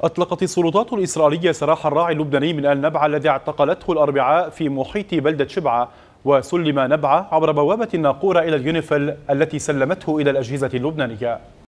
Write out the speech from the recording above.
أطلقت السلطات الإسرائيلية سراح الراعي اللبناني من آل نبعة الذي اعتقلته الأربعاء في محيط بلدة شبعة وسلم نبعة عبر بوابة الناقورة إلى اليونيفل التي سلمته إلى الأجهزة اللبنانية